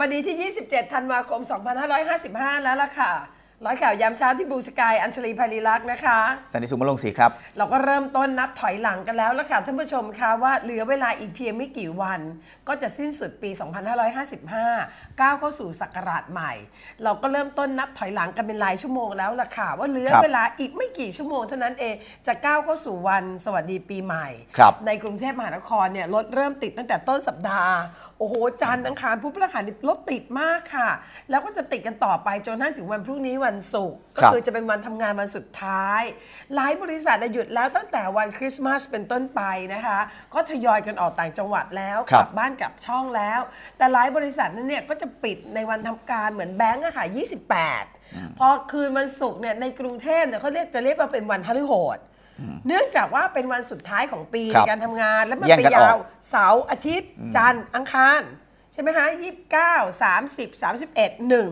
ปดีที่ 27 ธันวาคม 2555 แล้วล่ะค่ะ ร้อยข่าวยามเช้าที่บูสกาย อัญชลีพาริลักษ์นะคะ สันติสุขมลงศรีครับ เราก็เริ่มต้นนับถอยหลังกันแล้วล่ะค่ะ ท่านผู้ชมคะว่าเหลือเวลาอีกเพียงไม่กี่วัน ก็จะสิ้นสุดปี 2555 ก้าวเข้าสู่ศักราชใหม่ เราก็เริ่มต้นนับถอยหลังกันเป็นรายชั่วโมงแล้วล่ะค่ะว่าเหลือเวลาอีกไม่กี่ชั่วโมงเท่านั้นเองจะก้าวเข้าสู่วันสวัสดีปีใหม่ ในกรุงเทพมหานครเนี่ยรถเริ่มติดตั้งแต่ต้นสัปดาห์โอ้โห จันทร์อังคารพุธพฤหัสรถติดมากค่ะ แล้วก็จะติดกันต่อไปจนทั้งถึงวันพรุ่งนี้วันศุกร์ก็คือจะเป็นวันทำงานวันสุดท้าย หลายบริษัทหยุดแล้วตั้งแต่วันคริสต์มาสเป็นต้นไปนะคะ ก็ทยอยกันออกต่างจังหวัดแล้วกลับบ้านกลับช่องแล้ว แต่หลายบริษัทนั้นเนี่ยก็จะปิดในวันทำการเหมือนแบงก์อะค่ะ28พอคืนวันศุกร์เนี่ยในกรุงเทพเนี่ยเขาเรียกจะเรียกว่าเป็นวันลโหัเนื่องจากว่าเป็นวันสุดท้ายของปีในการทำงานแล้วมันไปยาว เสาร์อาทิตย์ จันทร์อังคาร ใช่ไหมคะยี่สิบเก้าสามสิบสามสิบเอ็ดหนึ่ง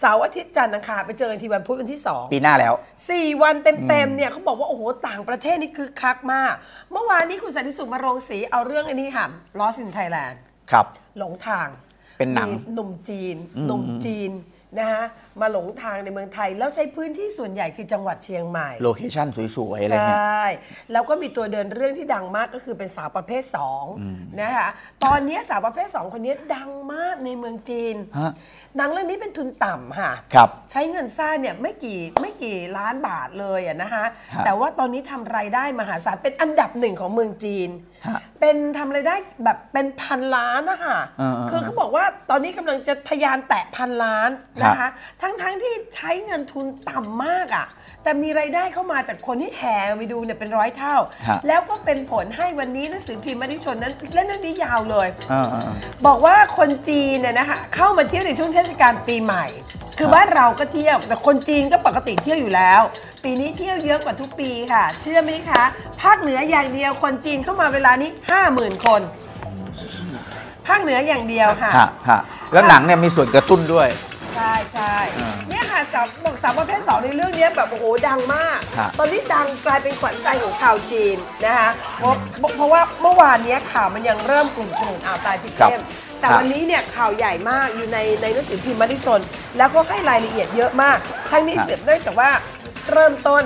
เสาร์อาทิตย์ จันทร์อังคาร ไปเจอกันทีวันพุธวันที่สองปีหน้าแล้วสี่วันเต็มๆเนี่ยเขาบอกว่า โอ้โห ต่างประเทศนี่คือคักมาก เมื่อวานนี้คุณสันติสุขมาโรงสีเอาเรื่องอันนี้ค่ะลอสินไทยแลนด์ครับหลงทางเป็นหนังหนุ่มจีน หนุ่มจีนนะฮะมาหลงทางในเมืองไทย แล้วใช้พื้นที่ส่วนใหญ่คือจังหวัดเชียงใหม่โลเคชั่นสวย ๆ อะไรเงี้ยใช่ แล้วก็มีตัวเดินเรื่องที่ดังมากก็คือเป็นสาวประเภท2นะคะตอนนี้สาวประเภท 2 คนนี้ดังมากในเมืองจีนหนังเรื่องนี้เป็นทุนต่ำค่ะครับใช้เงินสร้างเนี่ยไม่กี่ไม่กี่ล้านบาทเลยอ่ะนะคะะแต่ว่าตอนนี้ทำรายได้มหาศาลเป็นอันดับหนึ่งของเมืองจีนเป็นทำไรายได้แบบเป็นพันล้านนะคะคือเขาบอกว่าตอนนี้กำลังจะทะยานแตะพันล้านนะคะ ทั้งๆทที่ใช้เงินทุนต่ำมากอะ่ะ แต่มีไรายได้เข้ามาจากคนที่แห่ไปดูเนี่ยเป็นร้อยเท่า แล้วก็เป็นผลให้วันนี้หนังสือพิมพ์มติชนนั้นเล่นเรื่องนี้ยาวเลย บอกว่าคนจีนเนี่ยนะคะเข้ามาเที่ยวในช่วงเทศกาลปีใหม่คือบ้านเราก็เที่ยว แต่คนจีนก็ปกติเที่ยวอยู่แล้ว ปีนี้เที่ยวเยอะกว่าทุกปีค่ะ เชื่อไหมคะภาคเหนืออย่างเดียว คนจีนเข้ามาเวลานี้ห้าหมื่นคน ภาคเหนืออย่างเดียวค่ะฮะฮะแล้วหนังเนี่ยมีส่วนกระตุ้นด้วย ใช่ใช่เนี่ยค่ะสาวบอกสาวประเภทสองในเรื่องเนี้ยแบบโอ้โหดังมาก ตอนนี้ดังกลายเป็นขวัญใจของชาวจีนนะคะเพราะเพราะว่าเมื่อวานนี้ข่าวมันยังเริ่มกลุ่มกลุ่มอ่าวตายพิเศษแต่วันนี้เนี่ยข่าวใหญ่มากอยู่ในในหนังสือพิมพ์มติชน แล้วก็ให้รายละเอียดเยอะมากทั้งนี้เสืบด้วยจากว่าเริ่มต้น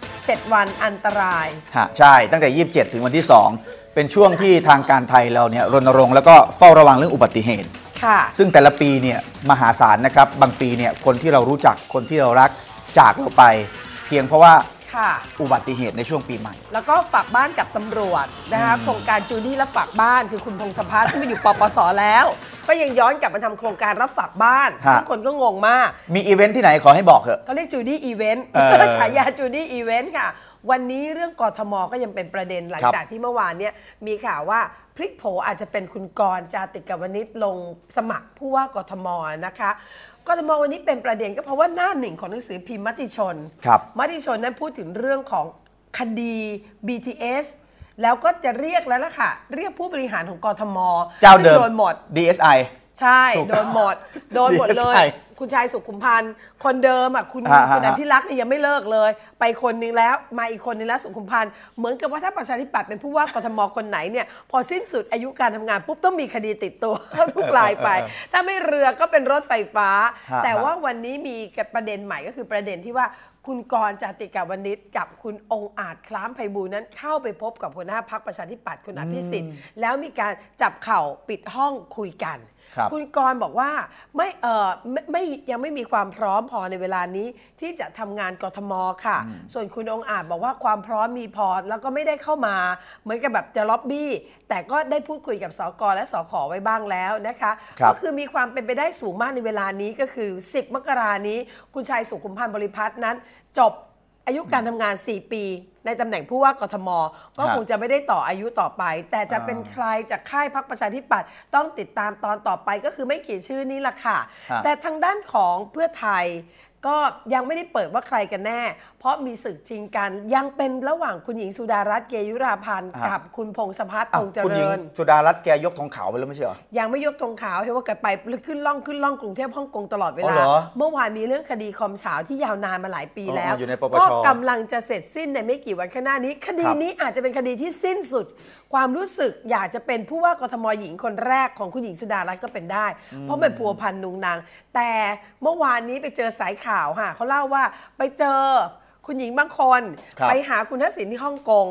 7วันอันตราย ฮะใช่ตั้งแต่27 ถึงวันที่ 2 เป็นช่วงที่ทางการไทยเราเนี่ยรณรงค์แล้วก็เฝ้าระวังเรื่องอุบัติเหตุ ค่ะซึ่งแต่ละปีเนี่ยมหาศาลนะครับบางปีเนี่ยคนที่เรารู้จักคนที่เรารักจากเราไปเพียงเพราะว่าค่ะอุบัติเหตุในช่วงปีใหม่ แล้วก็ฝากบ้านกับตำรวจนะคะโครงการจูนี่รับฝากบ้านคือคุณพงศพัฒน์ที่มาอยู่ปปสแล้ว ก็ยังย้อนกลับมาทำโครงการรับฝากบ้านทุกคนก็งงมาก มีอีเวนท์ที่ไหนขอให้บอกเถอะ เขาเรียกจูนี่อีเวนต์ฉายาจูนี่อีเวนต์ค่ะ วันนี้เรื่องกทมก็ยังเป็นประเด็นหลังจากที่เมื่อวานเนี่ยมีข่าวว่าพลิกโผอาจจะเป็นคุณกรจาติกวณิชลงสมัครผู้ว่ากทมนะคะก็ทมวันนี้เป็นประเด็นก็เพราะว่าหน้าหนึ่งของหนังสือพิมพ์มติชน ครับมติชนนั้นพูดถึงเรื่องของคดี BTS แล้วก็จะเรียกแล้วล่ะค่ะ เรียกผู้บริหารของกรทมเจ้าเดิมโดนหมด DSI ใช่ โดนหมด โดนหมดเลย คุณชายสุขุมพันธ์ คนเดิมอ่ะคุณ่คุณอภิรักษ์เนี่ยยังไม่เลิกเลย ไปคนนึงแล้ว มาอีกคนนึงแล้วสุขุมพันธ์เหมือนกับว่าถ้าประชาธิปัตย์เป็นผู้ว่ากทมคนไหนเนี่ยพอสิ้นสุดอายุการทำงานปุ๊บ ต้องมีคดีติดตัวทุกรายไป ถ้าไม่เรือก็เป็นรถไฟฟ้า แต่ว่าวันนี้มีประเด็นใหม่ก็คือประเด็นที่ว่าคุณกรจติกาวณิชกับคุณองค์อาจคล้ามไพบูลนั้นเข้าไปพบกับหัวหน้าพักประชาธิปัตย์คุณอภิสิทธิ์ แล้วมีการจับเข่าปิดห้องคุยกันคคุณกรบอกว่าไม่เออไมไม่ยังไม่มีความพร้อมพอในเวลานี้ที่จะทำงานกทมค่ะ ส่วนคุณองอาจบอกว่าความพร้อมมีพอแล้วก็ไม่ได้เข้ามา เหมือนกับแบบจะล็อบบี้แต่ก็ได้พูดคุยกับสกและสขไว้บ้างแล้วนะคะคก็คือมีความเป็นไปได้สูงมากในเวลานี้ก็คือ10มกรานี้ คุณชายสุขุมพันธ์บริพัตรนั้น จบอายุการทำงาน 4 ปี ในตำแหน่งผู้ว่ากทม ก็คงจะไม่ได้ต่ออายุต่อไป แต่จะเป็นใคร จากค่ายพักประชาธิปัตย์ต้องติดตามตอนต่อไปก็คือไม่เขียนชื่อนี้ละค่ะ แต่ทางด้านของเพื่อไทยก็ยังไม่ได้เปิดว่าใครกันแน่ เพราะมีศึกชิงกันยังเป็นระหว่างคุณหญิงสุดารัตน์เกยุราพันธ์กับคุณพงษ์สภัทร์พงเจคุณหญิริงญสุดารัตน์แกยกธงขาวไปแล้วไม่ใช่เหรอยังไม่ยกธงขาวเห็นว่าแกไปขึ้นล่องขึ้นล่องกรุงเทพฮ่องกงตลอดเวลาเมื่อวานมีเรื่องคดีคอมเฉาที่ยาวนานมาหลายปีแล้ว ก็กำลังจะเสร็จสิ้นในไม่กี่วันข้างหน้านี้ คดีนี้อาจจะเป็นคดีที่สิ้นสุดความรู้สึกอยากจะเป็นผู้ว่ากทมหญิงคนแรก ของคุณหญิงสุดารัตน์ก็เป็นได้ เพราะเป็นพัวพันนุงนางแต่เมื่อวานนี้ไปเจอสายข่าวค่ะเขาเล่าว่า ไปเจอคุณหญิงบางคนคไปหาคุณทักษิณที่ฮ่องกง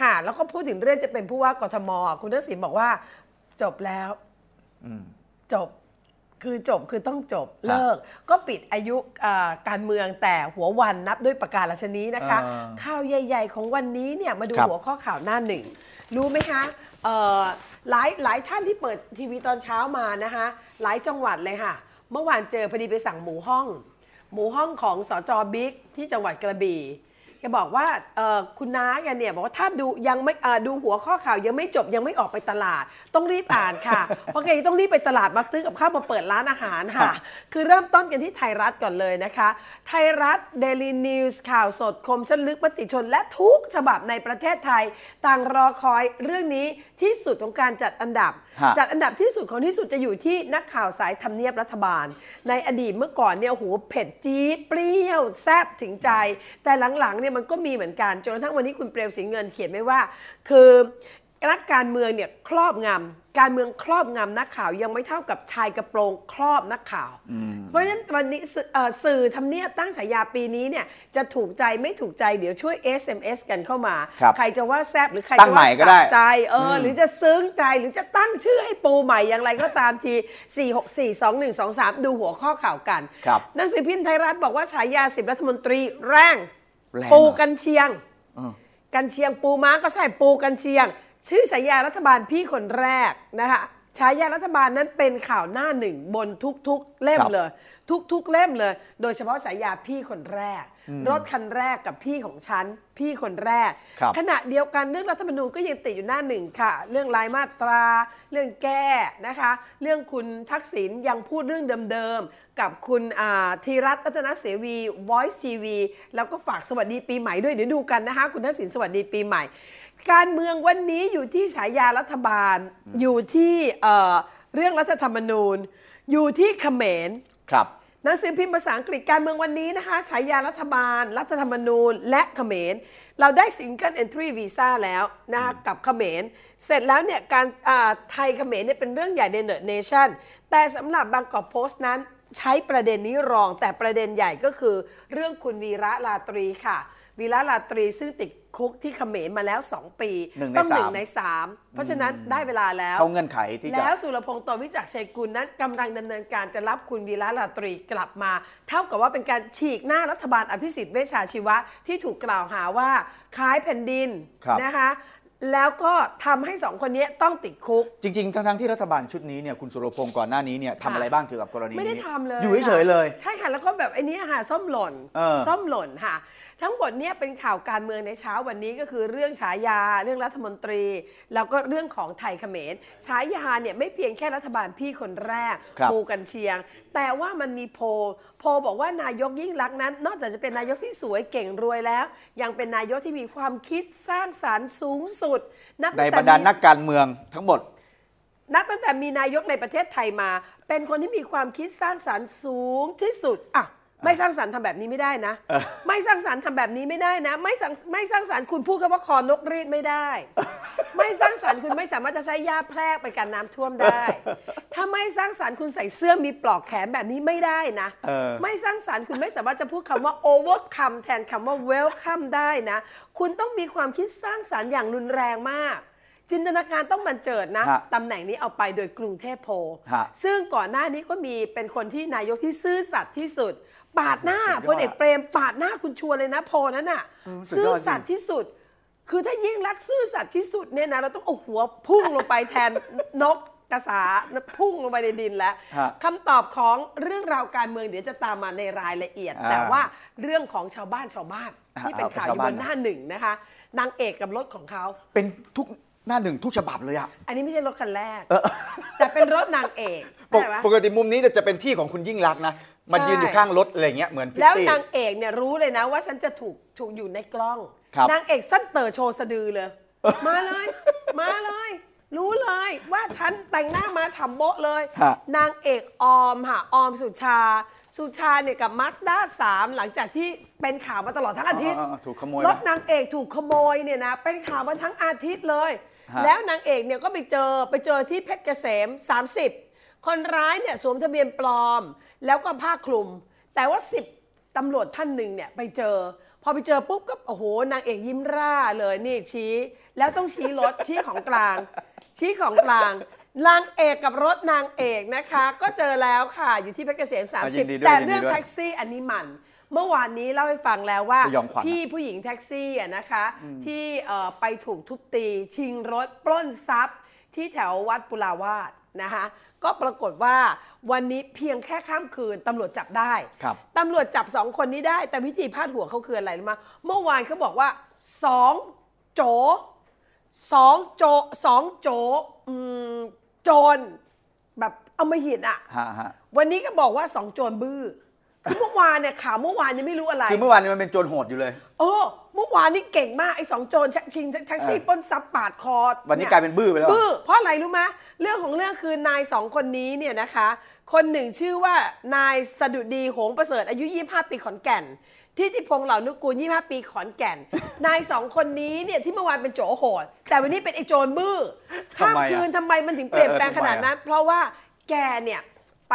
ค่ะแล้วก็พูดถึงเรื่องจะเป็นผู้ว่ากทม คุณทักษิณบอกว่า จบแล้วอจบคือ จบคือต้องจบเลิก ก็ปิดอายุการเมืองแต่หัววันนับด้วยประกาศราชนี้นะคะข่าวใหญ่ ๆ ของวันนี้เนี่ยมาดูหัวข้อข่าวหน้าหนึ่งรู้ไหมคะหลายหลายท่านที่เปิดทีวีตอนเช้ามานะคะหลายจังหวัดเลยค่ะ เมื่อวานเจอพอดีไปสั่งหมูห้อง หมูห้องของสอจอบิ๊กที่จังหวัดกระบี่แกบอกว่าคุณน้าแกเนี่ยบอกว่าถ้าดูยังไม่ดูหัวข้อข่าวยังไม่จบยังไม่ออกไปตลาดต้องรีบอ่านค่ะเพราะแกต้องรีบไปตลาดมาซื้อกับข้าวมาเปิดร้านอาหารค่ะ คือเริ่มต้นกันที่ไทยรัฐก่อนเลยนะคะ ไทยรัฐเดลี่นิวส์ข่าวสดคมชั้นลึกมติชนและทุกฉบับในประเทศไทย ต่างรอคอยเรื่องนี้ที่สุดของการจัดอันดับจากอันดับที่สุดของที่สุดจะอยู่ที่นักข่าวสายทำเนียบรัฐบาล ในอดีตเมื่อก่อนเนี่ยโหเผ็ดจี๊ดเปรี้ยวแซบถึงใจ แต่หลังๆเนี่ยมันก็มีเหมือนกัน จนกระทั่งวันนี้คุณเปยวสีเงินเขียนไว้ว่า คือรักการเมืองเนี่ยครอบงำการเมืองครอบงำนักข่าวยังไม่เท่ากับชายกระโปรงครอบนักข่าว เพราะฉะนั้นวันนี้สื่อทำเนียบตั้งฉายาปีนี้เนี่ย จะถูกใจไม่ถูกใจเดี๋ยวช่วย SMS กันเข้ามา ใครจะว่าแซบหรือใครจะว่าสะใจเออหรือจะซึ้งใจหรือจะตั้งชื่อให้ปูใหม่อย่างไรก็ตามที4 6 4 2 1 2 3 ดูหัวข้อข่าวกันหนังสือพิมพ์ไทยรัฐบอกว่าฉายาสิบรัฐมนตรีแรงปูกันเชียงกันเชียงปูม้าก็ใช่ปูกันเชียงชื่อฉายารัฐบาลพี่คนแรกนะคะฉายารัฐบาลนั้นเป็นข่าวหน้าหนึ่งบนทุกๆเล่มเลย ทุกๆเล่มเลย โดยเฉพาะฉายาพี่คนแรก รถคันแรกกับพี่ของฉันพี่คนแรก ขณะเดียวกันเรื่องรัฐธรรมนูญก็ยังติดอยู่หน้าหนึ่งค่ะ เรื่องรายมาตรา เรื่องแก้นะคะเรื่องคุณทักษิณยังพูดเรื่องเดิมๆกับคุณธีรัตน์รัตนเสวี Voice TV แล้วก็ฝากสวัสดีปีใหม่ด้วยเดี๋ยวดูกันนะคะคุณทักษิณสวัสดีปีใหม่การเมืองวันนี้อยู่ที่ฉายารัฐบาล อยู่ที่เรื่องรัฐธรรมนูญ อยู่ที่เขมรครับหนังสือพิมพ์ภาษาอังกฤษการเมืองวันนี้นะคะฉายารัฐบาล รัฐธรรมนูญ และเขมรเราได้สิงเกิลเอนทรีวีซ่าแล้วนะคะกับเขมรเสร็จแล้วเนี่ยการไทยเขมรเนี่ยเป็นเรื่องใหญ่ในเนเนชั่นแต่สำหรับบางกอกโพสต์นั้นใช้ประเด็นนี้รองแต่ประเด็นใหญ่ก็คือ เรื่องคุณวีระลาตรีค่ะ วีระลาตรีซึ่งติดคุกที่เขมรมาแล้ว 2 ปีงต้องหนึ่งในสามเพราะฉะนั้นได้เวลาแล้วเขาเงื่อนไขที่จะแล้วสุรพงศ์ตวิจักรชัยกุลนั้นกำลังดำเนินการจะรับคุณวีระราตรีกลับมา เท่ากับว่าเป็นการฉีกหน้ารัฐบาลอภิสิทธิ์เวชาชีวะที่ถูกกล่าวหาว่าขายแผ่นดินนะคะแล้วก็ทำให้สองคนนี้ต้องติดคุกจริงๆ ทั้งๆที่รัฐบาลชุดนี้เนี่ย คุณสุรพงศ์ก่อนหน้านี้เนี่ยทำอะไรบ้างเกี่ยวกับกรณีนี้ไม่ได้ทำเลยอยู่เฉยเลย ใช่ค่ะแล้วก็แบบไอ้นี่ค่ะส้มหล่นส้มหล่นค่ะทั้งหมดเนี่ยเป็นข่าวการเมืองในเช้าวันนี้ก็คือเรื่องฉายาเรื่องรัฐมนตรี แล้วก็เรื่องของไทยเขมรฉายาเนี่ยไม่เพียงแค่รัฐบาลพี่คนแรกรปูกันเชียงแต่ว่ามันมีโพลโพบอกว่านายกยิ่งรักนั้น นอกจากจะเป็นนายกที่สวยเก่งรวยแล้ว ยังเป็นนายกที่มีความคิดสร้างสารรค์สูงสุดนับในตั้งบแต่รรดานักการเมืองทั้งหมดนับตั้งแต่มีนายกในประเทศไทยมา เป็นคนที่มีความคิดสร้างสารรค์สูงที่สุดอ่ะไม่สร้างสรรค์ทำแบบนี้ไม่ได้นะ ไม่สร้างสรรค์ทำแบบนี้ไม่ได้นะ ไม่สร้างไม่สร้างสรรค์คุณพูดคำว่าคอนกรีดไม่ได้ ไม่สร้างสรรค์คุณไม่สามารถจะใช้ยาแพร่ไปกันน้ำท่วมได้ถ้าไม่สร้างสรรค์คุณใส่เสื้อมีปลอกแขนแบบนี้ไม่ได้นะไม่สร้างสรรค์คุณไม่สามารถจะพูดคำว่า overcome แทนคำว่า welcome ได้นะ คุณต้องมีความคิดสร้างสรรค์อย่างรุนแรงมาก จินตนาการต้องบันเจิดนะตำแหน่งนี้เอาไปโดยกรุงเทพโพซึ่งก่อนหน้านี้ก็มีเป็นคนที่นายกที่ซื่อสัตย์ที่สุดปาดหน้าพลเอกเปรมปาดหน้าคุณชวนเลยนะพอนั้นอ่ะซื่อสัตย์ที่สุด คือถ้ายิ่งรักซื่อสัตย์ที่สุดเนี่ยนะเราต้องเอาหัวพุ่งลงไปแทนนกกระสาพุ่งลงไปในดินแล้วคำตอบของเรื่องราวการเมืองเดี๋ยวจะตามมาในรายละเอียด แต่ว่าเรื่องของชาวบ้านชาวบ้านที่เป็นข่าวอยู่บนหน้าหนึ่งนะคะ นางเอกกับรถของเขาเป็นทุกหน้าหนึ่งทุกฉบับเลยอะอันนี้ไม่ใช่รถคันแรกเป็นรถนางเอกปกปะปกติมุมนี้จะเป็นที่ของคุณยิ่งรักนะมายืนอยู่ข้างรถอะไรเงี้ยเหมือนพิตแล้วนางเอกเนี่ยรู้เลยนะ ว่าฉันจะถูก ถูกอยู่ในกล้องนางเอกสั้นเต๋อโชว์สะดือเลยมาเลยมาเลย รู้เลยว่าฉันแต่งหน้ามาฉ่ำโบะเลยนางเอกออมค่ะออมสุชา สุชาเนี่ยกับมาสด้าสามหลังจากที่เป็นข่าวมาตลอดทั้งอาทิตย์ถูกขโมยรถนางเอกถูกขโมยเนี่ยนะเป็นข่าวมาทั้งอาทิตย์เลยแล้วนางเอกเนี่ยก็ไปเจอไปเจอที่เพชรเกษม 30 คนร้ายเนี่ยสวมทะเบียนปลอม แล้วก็ผ้าคลุม แต่ว่า 10ตำรวจท่านหนึ่งเนี่ยไปเจอ พอไปเจอปุ๊บก็โอ้โหนางเอกยิ้มร่าเลยนี่ชี้ แล้วต้องชี้รถชี้ของกลาง ชี้ของกลาง นางเอกกับรถนางเอกนะคะ ก็เจอแล้วค่ะอยู่ที่เพชรเกษม 30 แต่เรื่องแท็กซี่อันนี้มันเมื่อวานนี้เล่าให้ฟังแล้วว่าวพี่ผู้หญิงแท็กซี่อะนะคะ ที่ไปถูกทุบตีชิงรถปล้นทรัพย์ ที่แถววัดปุราวาสนะคะก็ปรากฏว่าวันนี้เพียงแค่ข้ามคืน ตำรวจจับได้ ครับ ตำรวจจับสองคนนี้ได้ แต่วิธีพาดหัวเขาคืออะไรรมาเมื่อวานเขาบอกว่าสองโจสองโจสองโจโจรแบบเอามาหินอะฮะฮะวันนี้ก็บอกว่าสองโจรบื้อคือเมื่อวานเนี่ยข่าวเมื่อวานนี่ไม่รู้อะไร คือเมื่อวานนี่มันเป็นโจรโหดอยู่เลยโอ้เมื่อวานนี่เก่งมากไอ้สองโจรชิงแท็กซี่ป้นซับปาดคอวันนี้กลายเป็นบื้อไปแล้วบื้อเพราะอะไรรู้ไหมเรื่องของเรื่องคือนายสองคนนี้เนี่ยนะคะ คนหนึ่งชื่อว่านายสดุดีหงประเสริฐอายุ 25 ปีขอนแก่น ที่ทิพงเหล่านุกูล25 ปีขอนแก่น นายสองคนนี้เนี่ยที่เมื่อวานเป็นโจโหด แต่วันนี้เป็นไอ้โจรบื้อข้ามคืนทำไมมันถึงเปลี่ยนแปลงขนาดนั้น เพราะว่าแกเนี่ยไป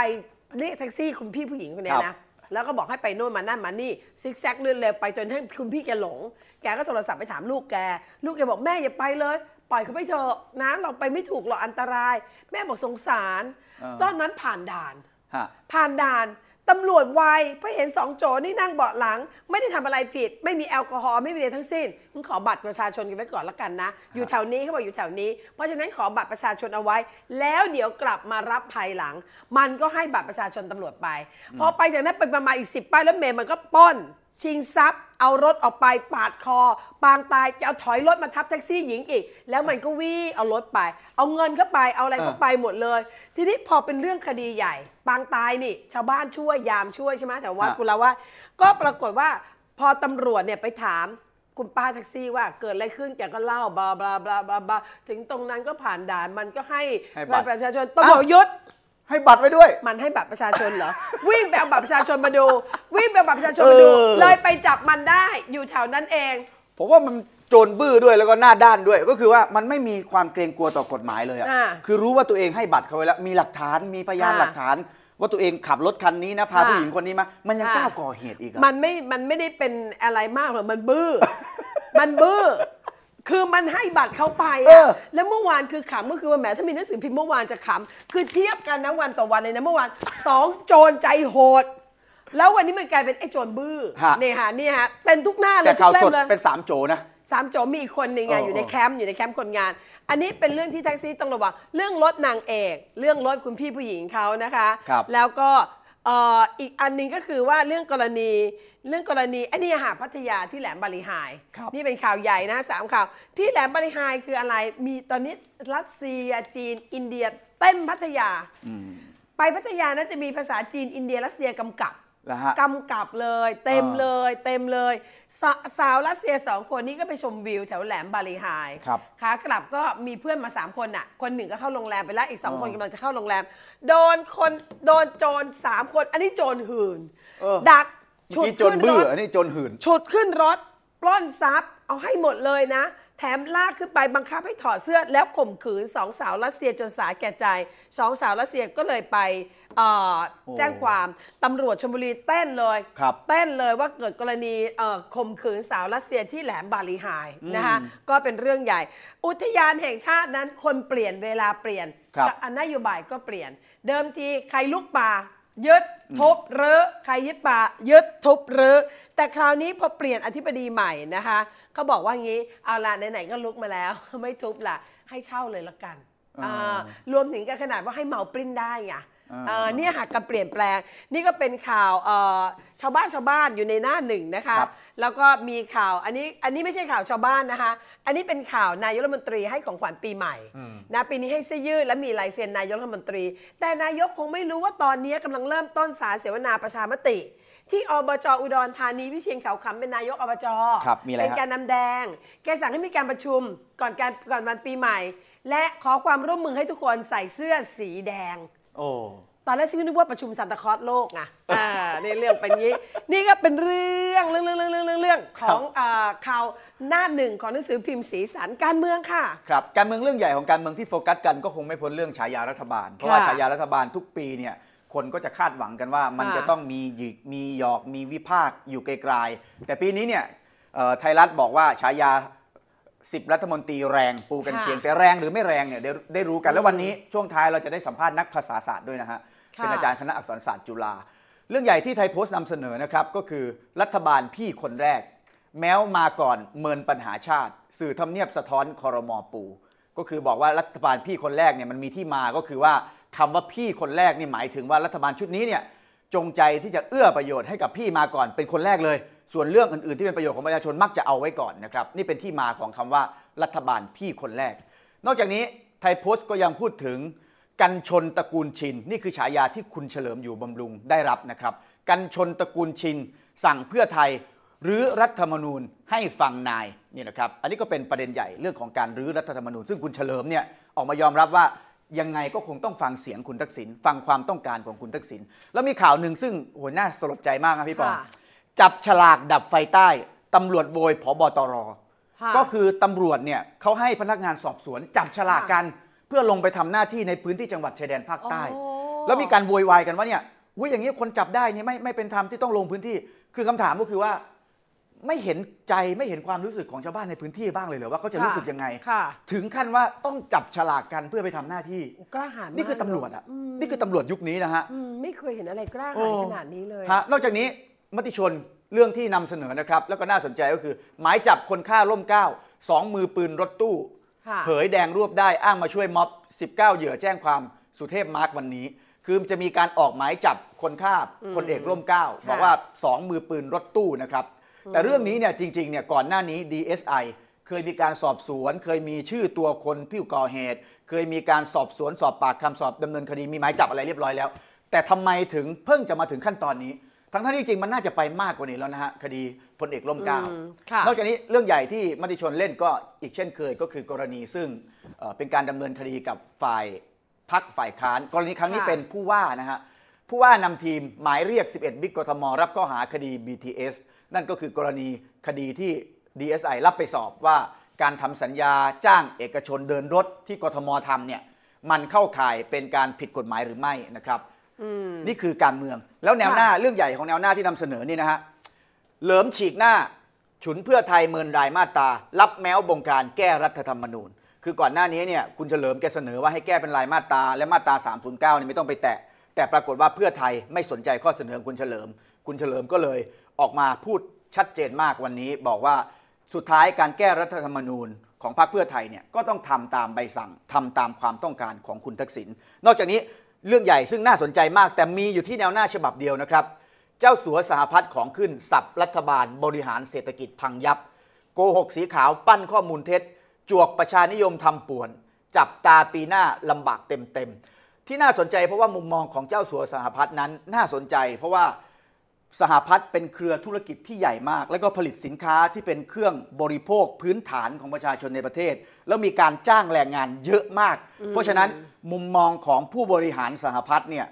เรียกแท็กซี่คุณพี่ผู้หญิงคนนี้นะแล้วก็บอกให้ไปโน่นมานั่นมานี่ ซิกแซกเลื่อนเลยไปจนให้คุณพี่แกหลง แกก็โทรศัพท์ไปถามลูกแก ลูกแกบอกแม่อย่าไปเลยปล่อยเขาไปเถอะนะเราไปไม่ถูกหรอกอันตราย แม่บอกสงสาร ตอนนั้นผ่านด่าน ผ่านด่านตำรวจวายเพราะเห็นสองโจนี่นั่งเบาะหลัง ไม่ได้ทำอะไรผิด ไม่มีแอลกอฮอล์ไม่มีอะไรทั้งสิ้นมึงขอบัตรประชาชนกันไว้ก่อนละกันนะ อยู่แถวนี้เขาบอกอยู่แถวนี้ เพราะฉะนั้นขอบัตรประชาชนเอาไว้ แล้วเดี๋ยวกลับมารับภายหลัง มันก็ให้บัตรประชาชนตำรวจไปพอไปจากนั้นไปประมาณอีกสิบป้ายแล้วเมย์มันก็ป้อนชิงทรัพย์ เอารถออกไปปาดคอ ปางตายจะเอาถอยรถมาทับแท็กซี่หญิงอีก แล้วมันก็วิ่งเอารถไป เอาเงินเข้าไปเอาอะไรเข้าไปหมดเลย ทีนี้พอเป็นเรื่องคดีใหญ่ปางตายนี่ ชาวบ้านช่วยยามช่วยใช่ไหมแต่ว่าคุณกุลาว่า ก็ปรากฏว่าพอตำรวจเนี่ยไปถามคุณป้าแท็กซี่ว่าเกิดอะไรขึ้นแกก็เล่าบลาบลาบลาบลาบลาถึงตรงนั้นก็ผ่านด่านมันก็ให้ประชาชนตำรวจยุดให้บัตรไว้ด้วย มันให้บัตรประชาชนเหรอวิ่งไปเอาบัตรประชาชนมาดูวิ่งไปเอาบัตรประชาชนมาดูเลยไปจับมันได้อยู่แถวนั้นเองผมว่ามันโจรบื้อด้วยแล้วก็หน้าด้านด้วย ก็คือว่ามันไม่มีความเกรงกลัวต่อกฎหมายเลยอ่ะอ่คือรู้ว่าตัวเองให้บัตรเขาไว้แล้ว มีหลักฐานมีพยานหลักฐาน ว่าตัวเองขับรถคันนี้นะพาผู้หญิงคนนี้มา มันยังกล้าก่อเหตุอีกอ่ะมันไม่มันไม่ได้เป็นอะไรมากหรอกมันบื้อ มันบื้อคือมันให้บัตรเขาไปอะแล้วเมื่อวานคือขำก็คือว่าแหมถ้ามีหนังสือพิมพ์เมื่อวานจะขำ คือเทียบกันนะวันต่อวันเลยนะเมื่อวานสองโจรใจโหด แล้ววันนี้มันกลายเป็นไอ้โจรบื้อเนี่ยฮะนี่ฮะเป็นทุกหน้าเลแต่ยทุข่าวกเล่สดมเลยเป็นสามโจนะสามโจมมีอีกคนหนึ่งไงอออยู่ในแคมป์อยู่ในแคมป์คนงาน อันนี้เป็นเรื่องที่แท็กซี่ต้องระวังเรื่องรถนางเอก เรื่องรถคุณพี่ผู้หญิงเขานะคะคแล้วก็ออีกอันหนึงก็คือว่าเรื่องกรณีเรื่องกรณีไอ้นี่หาพัทยาที่แหลมบาลีไฮนี่เป็นข่าวใหญ่นะสามข่าวที่แหลมบาลีไฮคืออะไรมีตอนนี้รัสเซียจีน อินเดีย เต็มพัทยาไปพัทยานะจะมีภาษาจีน อินเดียรัสเซียกำกับฮะกำกับเลยเต็มเลยเต็มเลย สาสาวรัสเซียสองคนนี้ก็ไปชมวิวแถวแหลมบาลีไฮครับขากลับก็มีเพื่อนมาสามคนน่ะคนหนึ่งก็เข้าโรงแรมไปแล้วอีกสองคนกำลังจะเข้าโรงแรมโดนคนโดนโจรสามคนอันนี้โจรหื่นดักฉุดขึ้นเบื่อนี่จนหื่นฉุดขึ้นรถ ปล้นทรัพย์เอาให้หมดเลยนะ แถมลากขึ้นไป บังคับให้ถอดเสื้อ แล้วข่มขืนสองสาวรัสเซียจนสาแก่ใจสองสาวรัสเซียก็เลยไปแจ้งความตำรวจชลบุรีเต้นเลย เต้นเลยว่าเกิดกรณีข่มขืนสาวรัสเซียที่แหลมบาลีไฮนะคะก็เป็นเรื่องใหญ่ อุทยานแห่งชาตินั้นคนเปลี่ยนเวลาเปลี่ยนอันนโยบายก็เปลี่ยน เดิมทีใครลุกป่ายึดทุบเรื้อใครยึดป่ายึด ทุบเรื้อแต่คราวนี้พอเปลี่ยนอธิบดีใหม่นะคะเขาบอกว่างี้เอาละไหนๆก็ลุกมาแล้ว ไม่ทุบละให้เช่าเลยละกันรวมถึงกันขนาดว่าให้เหมาปริ้นได้ไงเนี่ยหากการเปลี่ยนแปลงนี่ก็เป็นข่าวชาวบ้านชาวบ้านอยู่ในหน้าหนึ่งนะคะคแล้วก็มีข่าวอันนี้อันนี้ไม่ใช่ข่าวชาวบ้านนะคะอันนี้เป็นข่าวนายกรัฐมนตรีให้ของขวัญปีใหม่นะปีนี้ให้เสื้อยืดและมีลายเซ็นนายกรัฐมนตรี แต่นายกคงไม่รู้ว่าตอนนี้กำลังเริ่มต้นสารเสวนาประชามติ ที่อบจอุดรธานีวิเชียงเขาคำเป็นนายกอบจครับมีอะไรเป็นการนำแดง แกสั่งให้มีการประชุมก่อนการก่อนวันปีใหม่ และขอความร่วมมือให้ทุกคนใส่เสื้อสีแดงอตอนแรกฉันกนึกว่าประชุมซันตาคอสโลกไงอ่าีนเรื่องเป็นงี้ นี่ก็เป็นเรื่อง เรื่องเรื่องเรื่องเรื่องเรื่องของอ่าข่าวหน้าหนึ่งของหนังสือพิมพ์สีสันการเมืองค่ะ ครับ การเมืองเรื่องใหญ่ของการเมืองที่โฟกัสกัน ก็คงไม่พ้นเรื่องฉายารัฐบาล เพราะว่าฉายารัฐบาลทุกปีเนี่ย คนก็จะคาดหวังกันว่า มันจะต้องมีหยิก มีหยอก มีวิพากษ์อยู่ไกลๆ แต่ปีนี้เนี่ยไทยรัฐบอกว่าฉายาสิบรัฐมนตรีแรงปูกันเชียงแต่แรงหรือไม่แรงเนี่ยเดี๋ยวได้รู้กันแล้ววันนี้ช่วงท้ายเราจะได้สัมภาษณ์นักภาษาศาสตร์ด้วยนะฮะ เป็นอาจารย์คณะอักษรศาสตร์จุฬาเรื่องใหญ่ที่ไทยโพสต์นำเสนอนะครับ ก็คือรัฐบาลพี่คนแรก แม้วมาก่อนเมินปัญหาชาติ สื่อทำเนียบสะท้อนคอรมอปูก็คือบอกว่ารัฐบาลพี่คนแรกเนี่ยมันมีที่มาก็คือว่าคำว่าพี่คนแรกนี่หมายถึงว่ารัฐบาลชุดนี้เนี่ยจงใจที่จะเอื้อประโยชน์ให้กับพี่มาก่อนเป็นคนแรกเลยส่วนเรื่องอื่น ๆ ที่เป็นประโยชน์ของประชาชนมักจะเอาไว้ก่อนนะครับนี่เป็นที่มาของคำว่ารัฐบาลพี่คนแรก นอกจากนี้ไทยโพสต์ก็ยังพูดถึงกันชนตระกูลชินนี่คือฉายาที่คุณเฉลิมอยู่บำรุงได้รับนะครับกันชนตระกูลชิน สั่งเพื่อไทยรื้อรัฐธรรมนูญให้ฟังนายนี่นะครับอันนี้ก็เป็นประเด็นใหญ่เรื่องของการรื้อรัฐธรรมนูญ ซึ่งคุณเฉลิมเนี่ยออกมายอมรับว่ายังไงก็คงต้องฟังเสียงคุณทักษิณฟังความต้องการของคุณทักษิณแล้วมีข่าวหนึ่งซึ่งโหน่าสลดใจมากครับพี่ปองจับฉลากดับไฟใต้ตำรวจโวยผบตรก็คือตำรวจเนี่ยเขาให้พนักงานสอบสวนจับฉลากกัน เพื่อลงไปทำหน้าที่ในพื้นที่จังหวัดชายแดนภาคใต้ แล้วมีการโวยวายกันว่าเนี่ยวยอย่างนี้คนจับได้เนี่ยไม่ไม่เป็นธรรมที่ต้องลงพื้นที่คือคำถามก็คือว่า ไม่เห็นใจไม่เห็นความรู้สึกของชาวบ้านในพื้นที่บ้างเลยเหรอว่าเขาจะรู้สึกยังไงถึงขั้นว่าต้องจับฉลากกันเพื่อไปทำหน้าที่กล้าหาญนี่คือตำรวจอ่ะนี่คือตำรวจยุคนี้นะฮะไม่เคยเห็นอะไรกล้าหาญขนาดนี้เลยนอกจากนี้มติชนเรื่องที่นำเสนอนะครับ แล้วก็น่าสนใจก็คือ หมายจับคนฆ่าล่มเก้าสองมือปืนรถตู้ เผยแดงรวบได้อ้างมาช่วยม็อบ19 เหยื่อแจ้งความสุเทพมาร์กวันนี้ คือจะมีการออกหมายจับคนฆ่าคนเอกร่มเก้าบอกว่าสองมือปืนรถตู้นะครับ แต่เรื่องนี้เนี่ยจริงๆเนี่ยก่อนหน้านี้ DSI เคยมีการสอบสวน เคยมีชื่อตัวคนผิวก่อเหตุ เคยมีการสอบสวนสอบปากคำสอบดำเนินคดีมีหมายจับอะไรเรียบร้อยแล้ว แต่ทำไมถึงเพิ่งจะมาถึงขั้นตอนนี้ทั้งท่านที่จริงมันน่าจะไปมากกว่านี้แล้วนะฮะ คดีพลเอกล่มเกล้าวนอกจากนี้เรื่องใหญ่ที่มติชนเล่นก็อีกเช่นเคยก็คือกรณีซึ่งเป็นการดำเนินคดีกับฝ่ายพักฝ่ายค้าน กรณีครั้งนี้เป็นผู้ว่านะฮะ ผู้ว่านำทีมหมายเรียก 11 บิ๊กกทมรับข้อหาคดี BTS นั่นก็คือกรณีคดีที่ DSI รับไปสอบว่าการทำสัญญาจ้างเอกชนเดินรถที่กทมทำเนี่ยมันเข้าข่ายเป็นการผิดกฎหมายหรือไม่นะครับนี่คือการเมืองแล้วแนวหน้าเรื่องใหญ่ของแนวหน้าที่นำเสนอนี่นะฮะเหลิมฉีกหน้า ฉุนเพื่อไทยเมินรายมาตรารับแมวบงการแก้รัฐธรรมนูญ คือก่อนหน้านี้เนี่ยคุณเฉลิมแกเสนอว่าให้แก้เป็นรายมาตราและมาตรา309เนี่ยไม่ต้องไปแตะแต่ปรากฏว่าเพื่อไทยไม่สนใจข้อเสนอของคุณเฉลิม คุณเฉลิมก็เลยออกมาพูดชัดเจนมากวันนี้ บอกว่าสุดท้ายการแก้รัฐธรรมนูญของพรรคเพื่อไทยเนี่ยก็ต้องทำตามใบสั่งทำตามความต้องการของคุณทักษิณนอกจากนี้เรื่องใหญ่ซึ่งน่าสนใจมากแต่มีอยู่ที่แนวหน้าฉบับเดียวนะครับ เจ้าสัวสหพัฒน์ของขึ้น สับรัฐบาลบริหารเศรษฐกิจพังยับ โกหกสีขาวปั้นข้อมูลเท็จ จวกประชานิยมทำป่วน จับตาปีหน้าลำบากเต็มๆที่น่าสนใจเพราะว่ามุมมองของเจ้าสัวสหพัฒน์นั้นน่าสนใจเพราะว่าสหพัฒน์เป็นเครือธุรกิจที่ใหญ่มาก และก็ผลิตสินค้าที่เป็นเครื่องบริโภคพื้นฐานของประชาชนในประเทศ แล้วมีการจ้างแรงงานเยอะมาก เพราะฉะนั้นมุมมองของผู้บริหารสหพัฒน์เนี่ย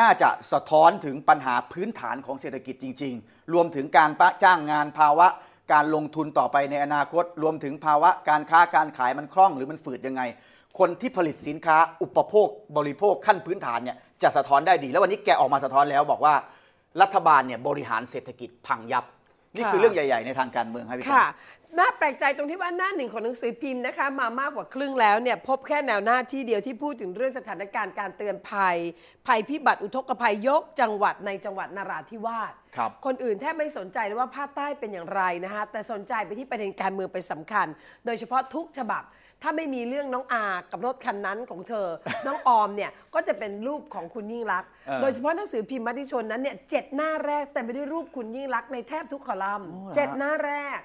น่าจะสะท้อนถึงปัญหาพื้นฐานของเศรษฐกิจจริงๆ รวมถึงการจ้างงานภาวะ การลงทุนต่อไปในอนาคต รวมถึงภาวะการค้าการขายมันคล่องหรือมันฝืดยังไง คนที่ผลิตสินค้าอุปโภค บริโภคขั้นพื้นฐานเนี่ยจะสะท้อนได้ดี แล้ววันนี้แกออกมาสะท้อนแล้วบอกว่ารัฐบาลเนี่ยบริหารเศรษฐกิจพังยับ นี่คือเรื่องใหญ่ ๆ ในทางการเมืองครับพี่ค่ะน่าแปลกใจตรงที่ว่าหน้าหนึ่งของหนังสือพิมพ์นะคะมามากกว่าครึ่งแล้วเนี่ยพบแค่แนวหน้าที่เดียวที่พูดถึงเรื่องสถานการณ์การเตือนภัย ภัยพิบัติอุทกภัยยกจังหวัดในจังหวัดนาราธิวาสครับคนอื่นแทบไม่สนใจเลยว่าภาคใต้เป็นอย่างไรนะคะแต่สนใจไปที่ประเด็นการเมืองเป็นสำคัญ โดยเฉพาะทุกฉบับถ้าไม่มีเรื่องน้องอากับรถคันนั้นของเธอ น้องออมเนี่ย ก็จะเป็นรูปของคุณยิ่งรัก โดยเฉพาะหนังสือพิมพ์มติชนนั้นเนี่ยเจ็ดหน้าแรกแต่ไม่ได้รูปคุณยิ่งรักในแทบทุกคอลัมน์เจ็ดหน้าแรก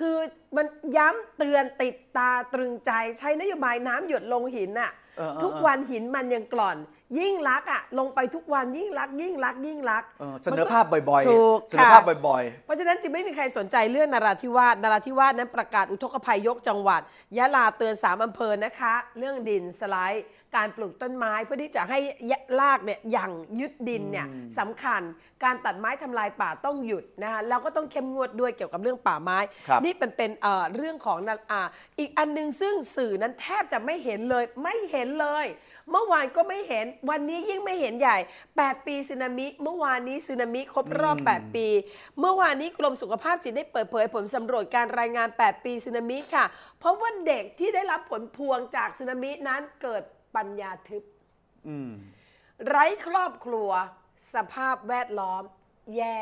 คือมันย้ำเตือนติดตาตรึงใจใช้นโยบายน้ำหยดลงหินอะทุกวันหินมันยังกล่อนยิ่งรักอ่ะลงไปทุกวันยิ่งรักยิ่งรักยิ่งรักเสนอภาพบ่อยถูกๆเสนอภาพบ่อยๆ เพราะฉะนั้นจึงไม่มีใครสนใจเรื่องนราธิวาสนราธิวาสนั้นประกาศอุทกภัยยกจังหวัด ยะลาเตือนสามอำเภอนะคะเรื่องดินสไลด์การปลูกต้นไม้เพื่อที่จะให้ยะรากเนี่ยอย่างยึดดินเนี่ยสำคัญการตัดไม้ทำลายป่าต้องหยุดนะคะแล้วก็ต้องเข้มงวดด้วยเกี่ยวกับเรื่องป่าไม้ครับนี่เป็นเป็นเรื่องของนอาอีกอันหนึงซึ่งสื่อนั้นแทบจะไม่เห็นเลยไม่เห็นเลยเมื่อวานก็ไม่เห็นวันนี้ยิ่งไม่เห็นใหญ่ 8 ปีสึนามิเมื่อวานนี้สึนามิครบรอบ8ปีเมื่อวานนี้กรมสุขภาพจิตได้เปิดเผยผลสำรวจการรายงาน 8 ปีสึนามิค่ะเพราะว่าเด็กที่ได้รับผลพวงจากสึนามินั้นเกิดปัญญาทึบไร้ครอบครัว สภาพแวดล้อม แย่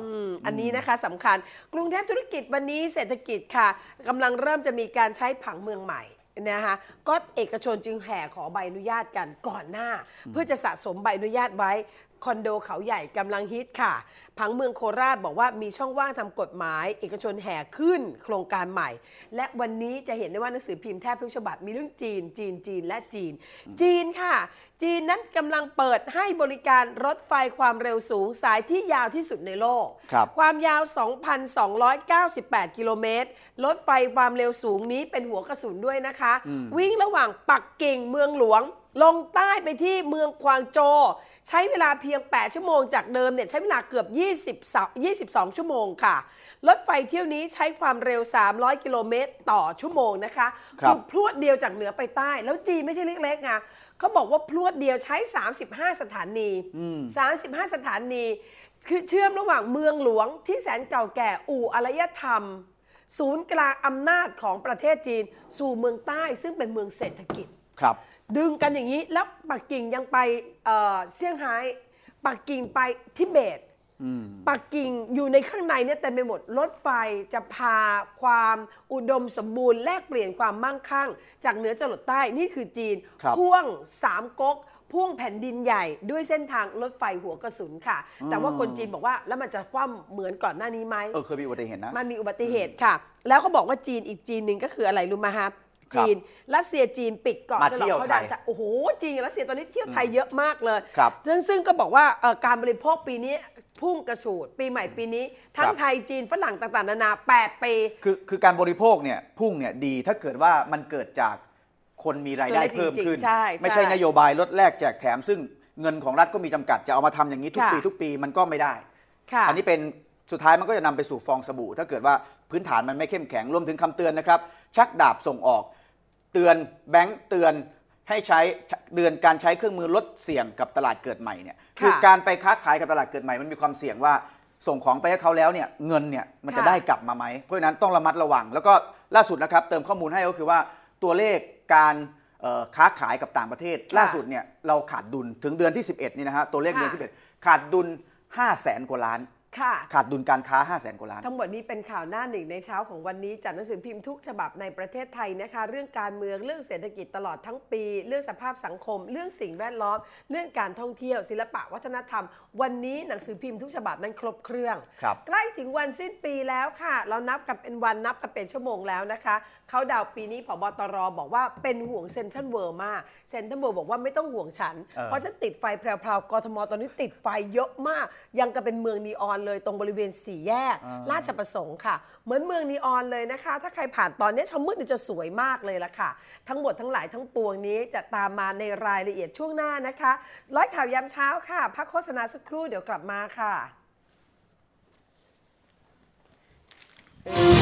ออันนี้นะคะสำคัญกรุงเทพธุรกิจวันนี้เศรษฐกิจค่ะกำลังเริ่มจะมีการใช้ผังเมืองใหม่นะคะก็เอกชนจึงแห่ขอใบอนุญาตกันก่อนหน้า เพื่อจะสะสมใบอนุญาตไว้คอนโดเขาใหญ่กำลังฮิตค่ะ พังเมืองโคราชบอกว่ามีช่องว่างทำกฎหมาย เอกชนแห่ขึ้นโครงการใหม่ และวันนี้จะเห็นได้ว่าหนังสือพิมพ์แทบทุกฉบับมีเรื่องจีน จีน จีน และจีน จีนค่ะ จีนนั้นกำลังเปิดให้บริการรถไฟความเร็วสูงสายที่ยาวที่สุดในโลกคความยาว 2,298 กิโลเมตรรถไฟความเร็วสูงนี้เป็นหัวกระสุนด้วยนะคะ วิ่งระหว่างปักกิ่งเมืองหลวงลงใต้ไปที่เมืองกวางโจ ใช้เวลาเพียง 8 ชั่วโมง จากเดิมเนี่ยใช้เวลาเกือบ20 22ชั่วโมงค่ะรถไฟเที่ยวนี้ใช้ความเร็ว 300 กิโลเมตรต่อชั่วโมงนะคะ คือพรวดเดียวจากเหนือไปใต้ แล้วจีไม่ใช่เล็กๆไงเขาบอกว่าพรวดเดียวใช้ 35 สถานี35 สถานี คือเชื่อมระหว่างเมืองหลวง ที่แสนเก่าแก่อู่อารยธรรม ศูนย์กลางอำนาจของประเทศจีนสู่เมืองใต้ ซึ่งเป็นเมืองเศรษฐกิจครับดึงกันอย่างนี้ แล้วปักกิ่งยังไปเซี่ยงไฮ้ปักกิ่งไปทิเบต ปักกิ่งอยู่ในข้างในเนี่ยเต็มไปหมด รถไฟจะพาความอุดมสมบูรณ์แลกเปลี่ยนความมั่งคั่ง จากเหนือจรดใต้นี่คือจีนพ่วงสามก๊ก พ่วงแผ่นดินใหญ่ ด้วยเส้นทางรถไฟหัวกระสุนค่ะ แต่ว่าคนจีนบอกว่าแล้วมันจะคว่ำเหมือนก่อนหน้านี้ไหมเออเคยมีอุบัติเหตุนะมันมีอุบัติเหตุค่ะแล้วเขาบอกว่าจีนอีกจีนหนึ่งก็คืออะไรรู้ไหมฮะจีนรัสเซียจีน ปิดเกาะมาฉลองเขาดัแต่โอ้โห จีนรัสเซียตอนนี้เที่ยวไทยเยอะมากเลย ซึ่งซึ่งก็บอกว่าการบริโภคปีนี้พุ่งกระสูด ปีใหม่ปีนี้ ทั้งไทยจีน ฝรั่งต่างๆ นานา 8 ปีคือคือการบริโภคเนี่ยพุ่งเนี่ยดีถ้าเกิดว่ามันเกิดจากคนมีรายได้เพิ่มขึ้นจริงใช่ไม่ใช่นโยบายลดแลกแจกแถม ซึ่งเงินของรัฐก็มีจำกัด จะเอามาทำอย่างนี้ทุกปีทุกปีมันก็ไม่ได้ ค่ะ อันนี้เป็นสุดท้ายมันก็จะนำไปสู่ฟองสบู่ถ้าเกิดว่าพื้นฐานมันไม่เข้มแข็งรวมถึงคำเตือนนะครับ ชักดาบส่งออกเตือนแบงก์เตือนให้ใช้เดือนการใช้เครื่องมือลดเสี่ยงกับตลาดเกิดใหม่เนี่ยคือการไปค้าขายกับตลาดเกิดใหม่มันมีความเสี่ยงว่า ส่งของไปให้เขาแล้วเนี่ยเงินเนี่ยมันจะได้กลับมาไหมเพราะฉะนั้นต้องระมัดระวังแล้วก็ล่าสุดนะครับเติมข้อมูลให้ก็คือว่าตัวเลขการค้าขายกับต่างประเทศ ล่าสุดเนี่ยเราขาดดุลถึงเดือนที่11นี่นะฮะตัวเลขเดือนที่11ขาดดุล 5 0 0แสนกว่าล้านค่ะขาดดุลการค้า 5 0 0แสนกว่าล้าน ทั้งหมดนี้เป็นข่าวหน้าหนึ่งในเช้าของวันนี้จากหนังสือพิมพ์ทุกฉบับในประเทศไทยนะคะ เรื่องการเมืองเรื่องเศรษฐกิจตลอดทั้งปี เรื่องสภาพสังคม เรื่องสิ่งแวดล้อมเรื่องการท่องเที่ยว ศิลปะวัฒนธรรม วันนี้หนังสือพิมพ์ทุกฉบับนั้นครบเครื่องครับใกล้ถึงวันสิ้นปีแล้วค่ะ เรานับกันเป็นวันนับกันเป็นชั่วโมงแล้วนะคะเขาดาวปีนี้ผบตรบอกว่าเป็นห่วงเซนทรัลเวิร์มากเซนทรัลเวิร์บอกว่าไม่ต้องห่วงฉันเเพราะฉันติดไฟแพรวๆกทมตอนนี้ติดไฟเยอะมาก ยังกับเป็นเมืองนีออนเลยตรงบริเวณสี่แยก ราชประสงค์ค่ะเหมือนเมืองนีออนเลยนะคะ ถ้าใครผ่านตอนนี้ชมมืดน่จะสวยมากเลยละค่ะ ทั้งหมดทั้งหลายทั้งปวงนี้จะตามมาในรายละเอียดช่วงหน้านะคะ ร้อยข่าวยามเช้าค่ะพักโฆษณาสักครู่เดี๋ยวกลับมาค่ะ